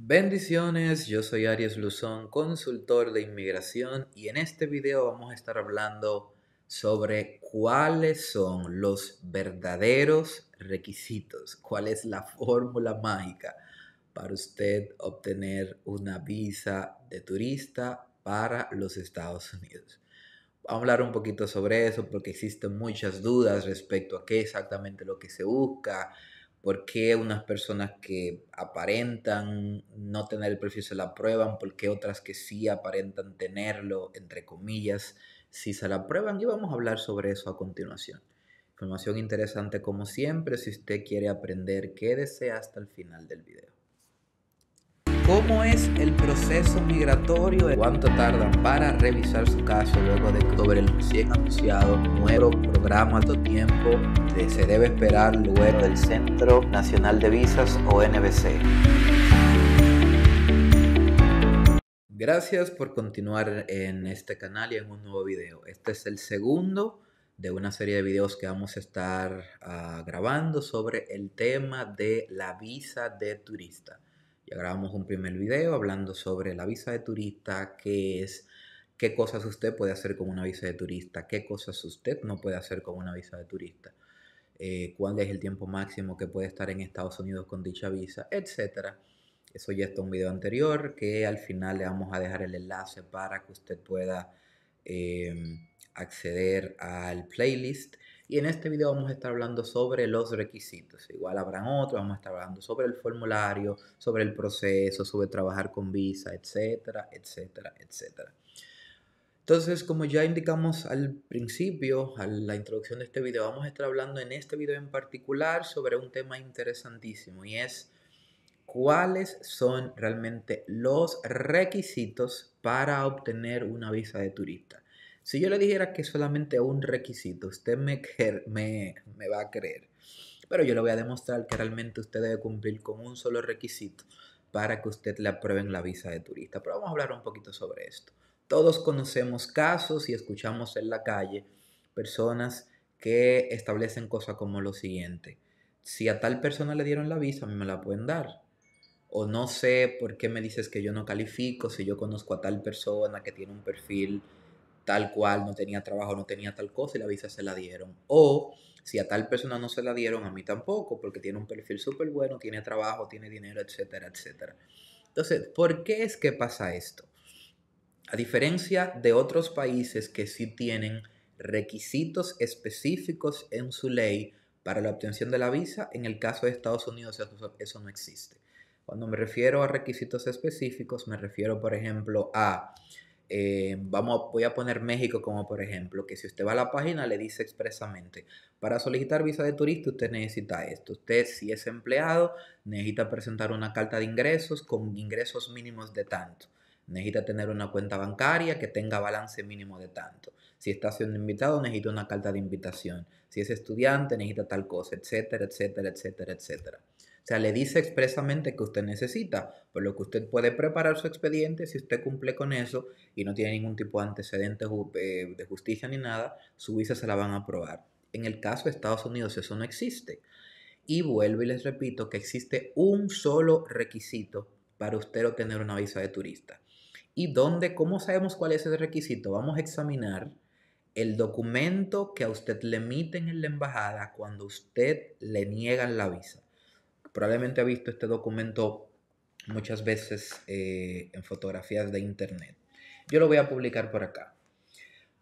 Bendiciones, yo soy Arias Luzón, consultor de inmigración y en este video vamos a estar hablando sobre cuáles son los verdaderos requisitos, cuál es la fórmula mágica para usted obtener una visa de turista para los Estados Unidos. Vamos a hablar un poquito sobre eso porque existen muchas dudas respecto a qué exactamente lo que se busca, por qué unas personas que aparentan no tener el perfil se la aprueban, por qué otras que sí aparentan tenerlo, entre comillas, sí se la aprueban y vamos a hablar sobre eso a continuación. Información interesante como siempre, si usted quiere aprender, quédese hasta el final del video cómo es el proceso migratorio, cuánto tardan para revisar su caso luego de sobre el recién anunciado nuevo programa, todo tiempo se debe esperar luego del Centro Nacional de Visas o NBC. Gracias por continuar en este canal y en un nuevo video. Este es el segundo de una serie de videos que vamos a estar ah, grabando sobre el tema de la visa de turista. Ya grabamos un primer video hablando sobre la visa de turista, qué es, qué cosas usted puede hacer con una visa de turista, qué cosas usted no puede hacer con una visa de turista, eh, cuál es el tiempo máximo que puede estar en Estados Unidos con dicha visa, etc. Eso ya está un video anterior que al final le vamos a dejar el enlace para que usted pueda em, acceder al playlist y en este video vamos a estar hablando sobre los requisitos. Igual habrán otros, vamos a estar hablando sobre el formulario, sobre el proceso, sobre trabajar con visa, etcétera, etcétera, etcétera. Entonces, como ya indicamos al principio, a la introducción de este video, vamos a estar hablando en este video en particular sobre un tema interesantísimo y es cuáles son realmente los requisitos para obtener una visa de turista. Si yo le dijera que solamente un requisito, usted me, me, va a creer. Pero yo le voy a demostrar que realmente usted debe cumplir con un solo requisito para que usted le aprueben la visa de turista. Pero vamos a hablar un poquito sobre esto. Todos conocemos casos y escuchamos en la calle personas que establecen cosas como lo siguiente. Si a tal persona le dieron la visa, mí me la pueden dar. O no sé por qué me dices que yo no califico si yo conozco a tal persona que tiene un perfil tal cual, no tenía trabajo, no tenía tal cosa y la visa se la dieron. O si a tal persona no se la dieron, a mí tampoco, porque tiene un perfil súper bueno, tiene trabajo, tiene dinero, etcétera, etcétera. Entonces, ¿por qué es que pasa esto? A diferencia de otros países que sí tienen requisitos específicos en su ley para la obtención de la visa, en el caso de Estados Unidos eso no existe. Cuando me refiero a requisitos específicos, me refiero, por ejemplo, a eh, vamos, voy a poner México como por ejemplo, que si usted va a la página le dice expresamente, para solicitar visa de turista usted necesita esto, usted si es empleado necesita presentar una carta de ingresos con ingresos mínimos de tanto, necesita tener una cuenta bancaria que tenga balance mínimo de tanto, si está siendo invitado necesita una carta de invitación, si es estudiante necesita tal cosa, etcétera, etcétera, etcétera, etcétera sea, le dice expresamente que usted necesita, por lo que usted puede preparar su expediente si usted cumple con eso y no tiene ningún tipo de antecedente eh, de justicia ni nada, su visa se la van a aprobar. En el caso de Estados Unidos eso no existe. Y vuelvo y les repito que existe un solo requisito para usted obtener una visa de turista. ¿Y dónde, cómo sabemos cuál es ese requisito? Vamos a examinar el documento que a usted le emiten en la embajada cuando usted le niegan la visa. Probablemente ha visto este documento muchas veces eh, en fotografías de internet. Yo lo voy a publicar por acá.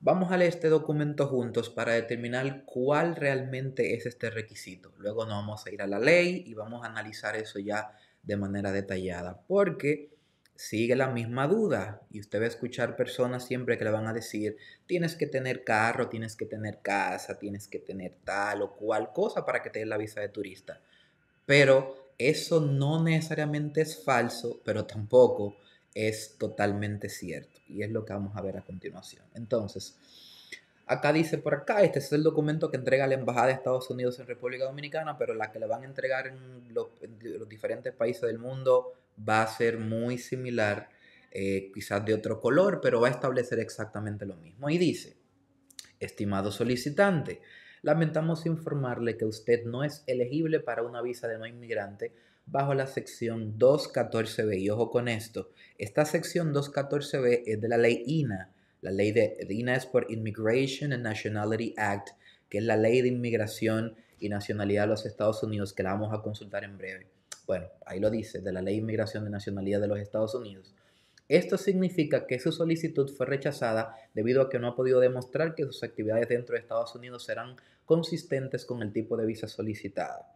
Vamos a leer este documento juntos para determinar cuál realmente es este requisito. Luego nos vamos a ir a la ley y vamos a analizar eso ya de manera detallada, porque sigue la misma duda y usted va a escuchar personas siempre que le van a decir, tienes que tener carro, tienes que tener casa, tienes que tener tal o cual cosa para que te den la visa de turista. Pero eso no necesariamente es falso, pero tampoco es totalmente cierto. Y es lo que vamos a ver a continuación. Entonces, acá dice por acá, este es el documento que entrega la Embajada de Estados Unidos en República Dominicana, pero la que le van a entregar en los, diferentes países del mundo va a ser muy similar, eh, quizás de otro color, pero va a establecer exactamente lo mismo. Y dice, estimado solicitante, Lamentamos informarle que usted no es elegible para una visa de no inmigrante bajo la sección 214B. Y ojo con esto, esta sección 214B es de la ley INA. La ley de, INA es por Immigration and Nationality Act, que es la ley de inmigración y nacionalidad de los Estados Unidos, que la vamos a consultar en breve. Bueno, ahí lo dice, de la ley de inmigración de nacionalidad de los Estados Unidos. Esto significa que su solicitud fue rechazada debido a que no ha podido demostrar que sus actividades dentro de Estados Unidos serán consistentes con el tipo de visa solicitada.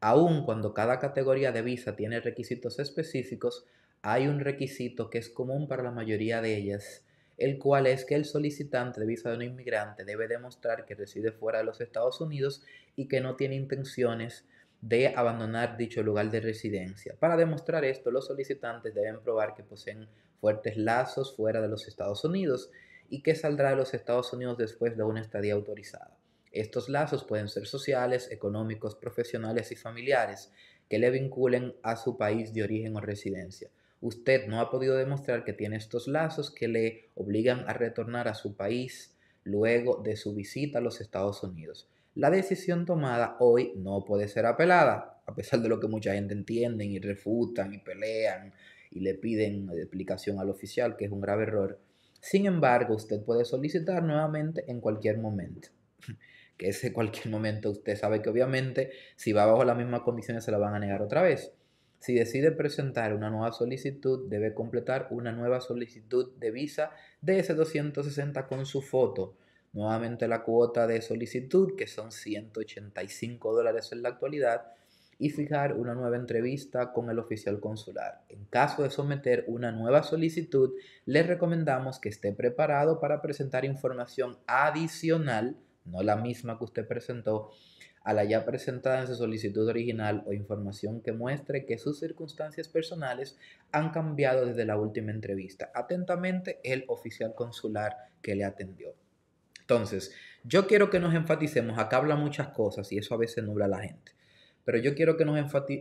Aun cuando cada categoría de visa tiene requisitos específicos, hay un requisito que es común para la mayoría de ellas, el cual es que el solicitante de visa de un inmigrante debe demostrar que reside fuera de los Estados Unidos y que no tiene intenciones de abandonar dicho lugar de residencia. Para demostrar esto, los solicitantes deben probar que poseen fuertes lazos fuera de los Estados Unidos y que saldrá de los Estados Unidos después de una estadía autorizada. Estos lazos pueden ser sociales, económicos, profesionales y familiares que le vinculen a su país de origen o residencia. Usted no ha podido demostrar que tiene estos lazos que le obligan a retornar a su país luego de su visita a los Estados Unidos. La decisión tomada hoy no puede ser apelada, a pesar de lo que mucha gente entiende y refutan y pelean y le piden explicación al oficial, que es un grave error. Sin embargo, usted puede solicitar nuevamente en cualquier momento ese cualquier momento usted sabe que obviamente si va bajo las mismas condiciones se la van a negar otra vez. Si decide presentar una nueva solicitud, debe completar una nueva solicitud de visa de ese 260 con su foto. Nuevamente la cuota de solicitud, que son 185 dólares en la actualidad, y fijar una nueva entrevista con el oficial consular. En caso de someter una nueva solicitud, le recomendamos que esté preparado para presentar información adicional no la misma que usted presentó, a la ya presentada en su solicitud original o información que muestre que sus circunstancias personales han cambiado desde la última entrevista. Atentamente, el oficial consular que le atendió. Entonces, yo quiero que nos enfaticemos, acá habla muchas cosas y eso a veces nubla a la gente, pero yo quiero que nos,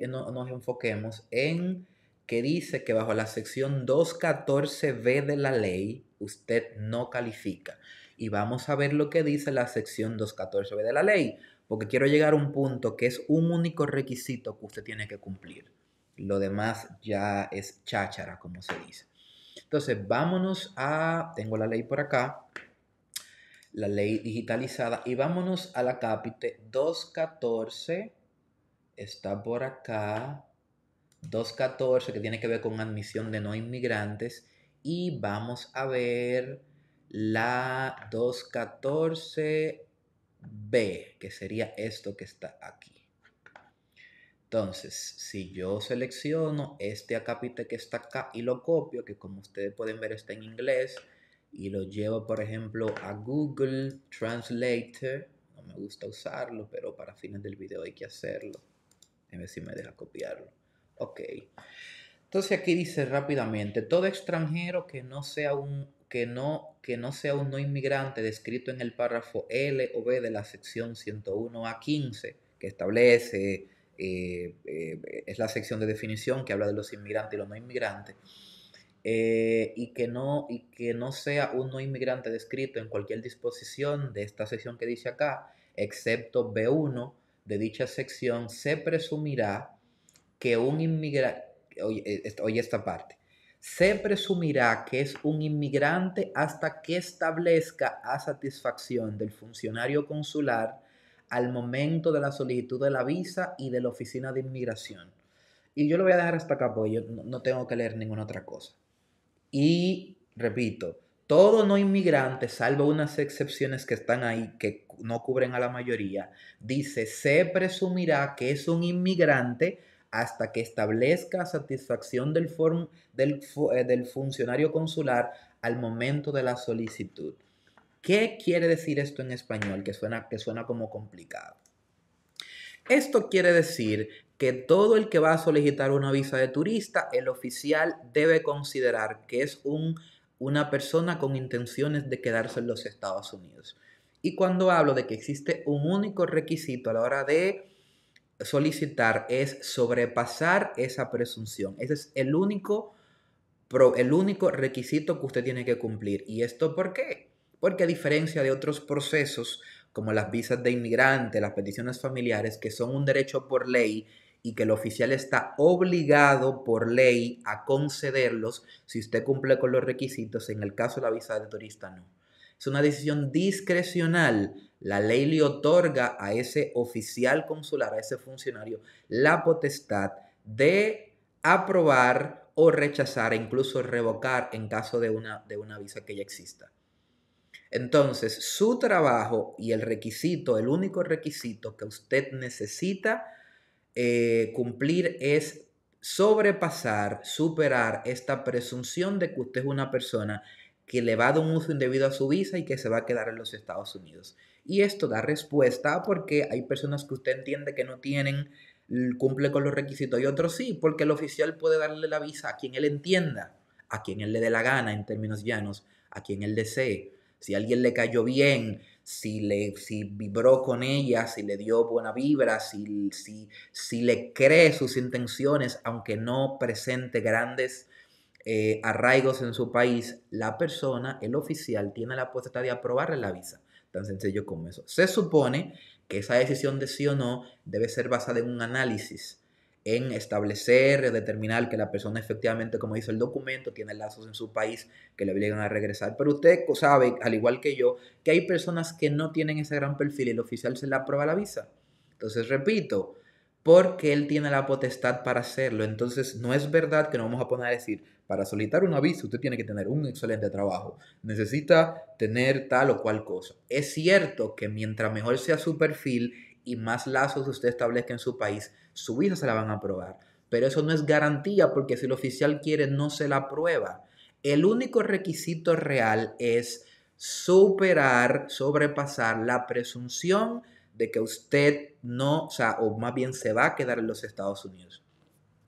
nos enfoquemos en que dice que bajo la sección 214b de la ley usted no califica y vamos a ver lo que dice la sección 214 de la ley, porque quiero llegar a un punto que es un único requisito que usted tiene que cumplir. Lo demás ya es cháchara, como se dice. Entonces, vámonos a, tengo la ley por acá, la ley digitalizada, y vámonos a la cápite 214, está por acá, 214 que tiene que ver con admisión de no inmigrantes, y vamos a ver la 214B, que sería esto que está aquí. Entonces, si yo selecciono este acápite que está acá y lo copio, que como ustedes pueden ver está en inglés, y lo llevo, por ejemplo, a Google Translator, no me gusta usarlo, pero para fines del video hay que hacerlo. A ver si me deja copiarlo. Ok. Entonces aquí dice rápidamente, todo extranjero que no sea un que no, que no sea un no inmigrante descrito en el párrafo L o B de la sección 101 a 15, que establece, eh, eh, es la sección de definición que habla de los inmigrantes y los no inmigrantes, eh, y, que no, y que no sea un no inmigrante descrito en cualquier disposición de esta sección que dice acá, excepto B1 de dicha sección, se presumirá que un inmigrante, oye esta parte, se presumirá que es un inmigrante hasta que establezca a satisfacción del funcionario consular al momento de la solicitud de la visa y de la oficina de inmigración. Y yo lo voy a dejar hasta acá porque yo no tengo que leer ninguna otra cosa. Y repito, todo no inmigrante, salvo unas excepciones que están ahí que no cubren a la mayoría, dice, se presumirá que es un inmigrante hasta que establezca satisfacción del, eh, del, funcionario consular al momento de la solicitud. ¿Qué quiere decir esto en español? Que suena, que suena como complicado. Esto quiere decir que todo el que va a solicitar una visa de turista, el oficial debe considerar que es un, una persona con intenciones de quedarse en los Estados Unidos. Y cuando hablo de que existe un único requisito a la hora de solicitar es sobrepasar esa presunción. Ese es el único, el único requisito que usted tiene que cumplir. ¿Y esto por qué? Porque a diferencia de otros procesos, como las visas de inmigrante, las peticiones familiares, que son un derecho por ley y que el oficial está obligado por ley a concederlos si usted cumple con los requisitos, en el caso de la visa de turista no. Es una decisión discrecional la ley le otorga a ese oficial consular, a ese funcionario, la potestad de aprobar o rechazar e incluso revocar en caso de una, de una visa que ya exista. Entonces, su trabajo y el requisito, el único requisito que usted necesita eh, cumplir es sobrepasar, superar esta presunción de que usted es una persona que le va a dar un uso indebido a su visa y que se va a quedar en los Estados Unidos. Y esto da respuesta porque hay personas que usted entiende que no tienen, cumple con los requisitos y otros sí, porque el oficial puede darle la visa a quien él entienda, a quien él le dé la gana en términos llanos, a quien él desee. Si alguien le cayó bien, si, le, vibró con ella, si le dio buena vibra, si, si, si le cree sus intenciones, aunque no presente grandes eh, arraigos en su país, la persona, el oficial, tiene la posibilidad de aprobarle la visa. Tan sencillo como eso. Se supone que esa decisión de sí o no debe ser basada en un análisis, en establecer, determinar que la persona efectivamente, como dice el documento, tiene lazos en su país que le obligan a regresar. Pero usted sabe, al igual que yo, que hay personas que no tienen ese gran perfil y el oficial se le aprueba la visa. Entonces, repito, porque Él tiene la potestad para hacerlo. Entonces, no es verdad que nos vamos a poner a decir, para solicitar un aviso usted tiene que tener un excelente trabajo, necesita tener tal o cual cosa. Es cierto que mientras mejor sea su perfil y más lazos usted establezca en su país, su visa se la van a aprobar. Pero eso no es garantía porque si el oficial quiere no se la aprueba. El único requisito real es superar, sobrepasar la presunción de que usted no, o sea, o más bien se va a quedar en los Estados Unidos.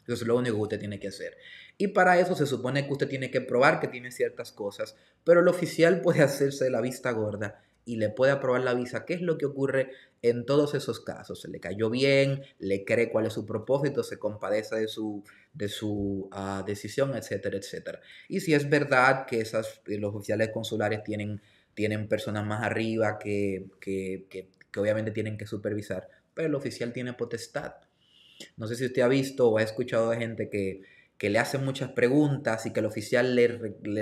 Eso es lo único que usted tiene que hacer. Y para eso se supone que usted tiene que probar que tiene ciertas cosas, pero el oficial puede hacerse la vista gorda y le puede aprobar la visa. ¿Qué es lo que ocurre en todos esos casos? Se le cayó bien, le cree cuál es su propósito, se compadece de su, de su ah, decisión, etcétera, etcétera. Y si es verdad que esas, eh, los oficiales consulares tienen, tienen personas más arriba que, que que obviamente tienen que supervisar, pero el oficial tiene potestad. No sé si usted ha visto o ha escuchado de gente que, le hace muchas preguntas y que el oficial le,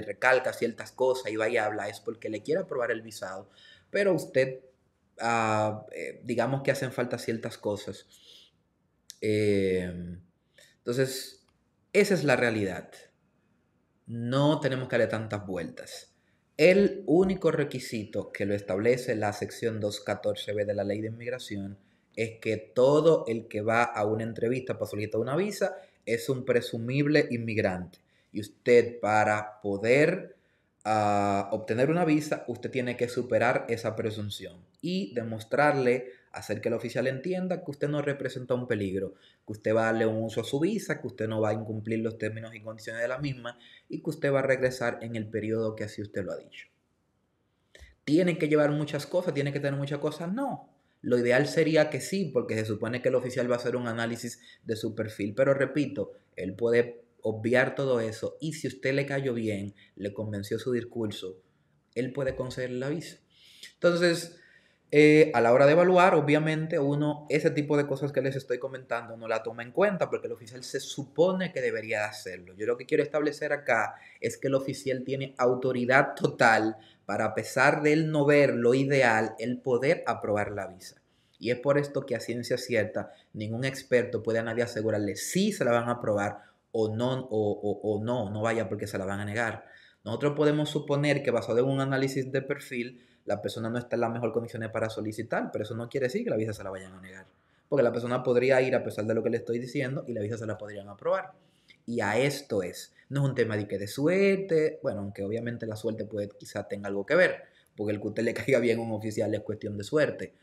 recalca ciertas cosas y va y habla, es porque le quiere aprobar el visado, pero usted, ah, eh, digamos que hacen falta ciertas cosas. Em, entonces, esa es la realidad. No tenemos que darle tantas vueltas. El único requisito que lo establece la sección 214b de la Ley de Inmigración es que todo el que va a una entrevista para solicitar una visa es un presumible inmigrante. Y usted para poder ah, obtener una visa, usted tiene que superar esa presunción y demostrarle hacer que el oficial entienda que usted no representa un peligro, que usted va a darle un uso a su visa, que usted no va a incumplir los términos y condiciones de la misma y que usted va a regresar en el periodo que así usted lo ha dicho. ¿Tiene que llevar muchas cosas? ¿Tiene que tener muchas cosas? No. Lo ideal sería que sí, porque se supone que el oficial va a hacer un análisis de su perfil, pero repito, él puede obviar todo eso y si usted le cayó bien, le convenció su discurso, él puede conceder la visa. Entonces, eh, a la hora de evaluar, obviamente, uno, ese tipo de cosas que les estoy comentando no la toma en cuenta porque el oficial se supone que debería hacerlo. Yo lo que quiero establecer acá es que el oficial tiene autoridad total para, a pesar de él no ver lo ideal, el poder aprobar la visa. Y es por esto que a ciencia cierta ningún experto puede a nadie asegurarle si se la van a aprobar o no, o, o no, no vaya porque se la van a negar. Nosotros podemos suponer que basado en un análisis de perfil, la persona no está en las mejores condiciones para solicitar, pero eso no quiere decir que la visa se la vayan a negar. Porque la persona podría ir a pesar de lo que le estoy diciendo y la visa se la podrían aprobar. Y a esto es. No es un tema de que de suerte, bueno, aunque obviamente la suerte puede quizá tenga algo que ver, porque el que usted le caiga bien a un oficial es cuestión de suerte.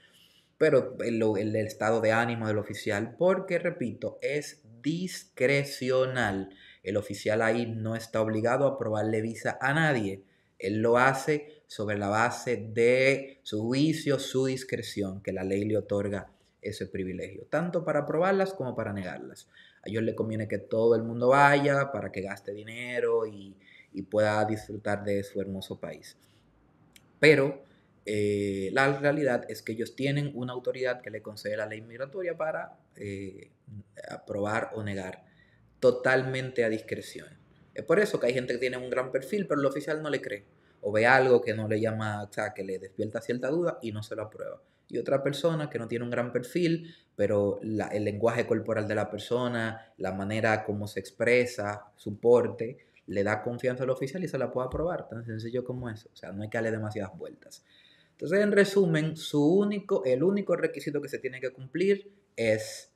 Pero el, el estado de ánimo del oficial, porque repito, es discrecional. El oficial ahí no está obligado a aprobarle visa a nadie. Él lo hace sobre la base de su juicio, su discreción, que la ley le otorga ese privilegio, tanto para aprobarlas como para negarlas. A ellos le conviene que todo el mundo vaya para que gaste dinero y, pueda disfrutar de su hermoso país. Pero eh, la realidad es que ellos tienen una autoridad que le concede la ley migratoria para eh, aprobar o negar totalmente a discreción. Es por eso que hay gente que tiene un gran perfil, pero el oficial no le cree o ve algo que no le llama, o sea, que le despierta cierta duda y no se lo aprueba. Y otra persona que no tiene un gran perfil, pero el lenguaje corporal de la persona, la manera como se expresa, su porte, le da confianza al oficial y se la puede aprobar. Tan sencillo como eso. O sea, no hay que darle demasiadas vueltas. Entonces, en resumen, su único, el único requisito que se tiene que cumplir es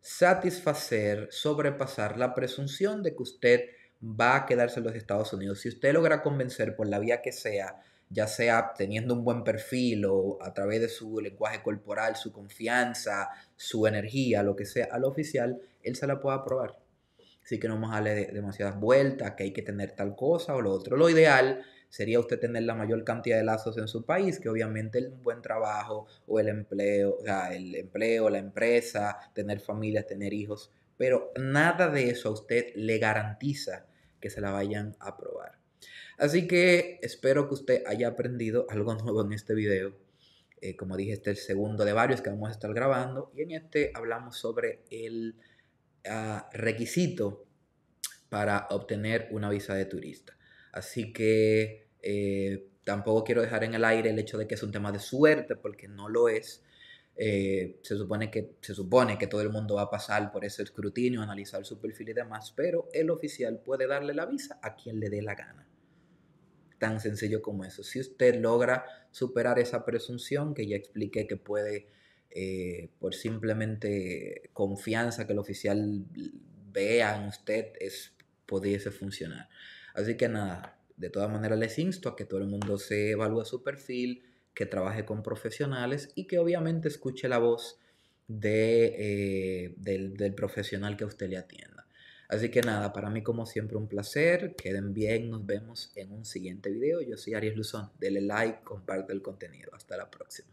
satisfacer, sobrepasar la presunción de que usted va a quedarse en los Estados Unidos. Si usted logra convencer por la vía que sea, ya sea teniendo un buen perfil o a través de su lenguaje corporal, su confianza, su energía, lo que sea, a lo oficial, él se la puede aprobar. Así que no más darle demasiadas vueltas, que hay que tener tal cosa o lo otro. Lo ideal sería usted tener la mayor cantidad de lazos en su país, que obviamente el buen trabajo o el empleo, o sea, el empleo, la empresa, tener familias, tener hijos, pero nada de eso a usted le garantiza que se la vayan a probar. Así que espero que usted haya aprendido algo nuevo en este video. Eh, como dije, este es el segundo de varios que vamos a estar grabando y en este hablamos sobre el ah, requisito para obtener una visa de turista. Así que eh, tampoco quiero dejar en el aire el hecho de que es un tema de suerte porque no lo es. Eh, se, supone que, se supone que todo el mundo va a pasar por ese escrutinio, analizar su perfil y demás, pero el oficial puede darle la visa a quien le dé la gana. Tan sencillo como eso. Si usted logra superar esa presunción que ya expliqué que puede, eh, por simplemente confianza que el oficial vea en usted, es, pudiese funcionar. Así que nada, de todas maneras les insto a que todo el mundo se evalúe su perfil, que trabaje con profesionales y que obviamente escuche la voz de, eh, del, del profesional que a usted le atienda. Así que nada, para mí como siempre un placer, queden bien, nos vemos en un siguiente video. Yo soy Arias Luzón, dele like, comparte el contenido, hasta la próxima.